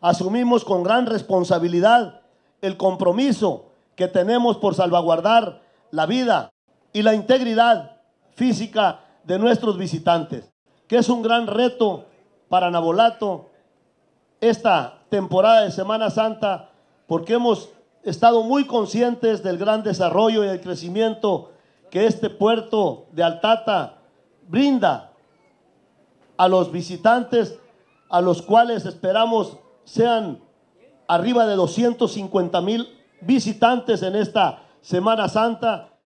asumimos con gran responsabilidad el compromiso que tenemos por salvaguardar la vida y la integridad física de nuestros visitantes, que es un gran reto para Nabolato esta temporada de Semana Santa, porque hemos estado muy conscientes del gran desarrollo y el crecimiento que este puerto de Altata brinda a los visitantes a los cuales esperamos sean arriba de 250 mil visitantes en esta Semana Santa.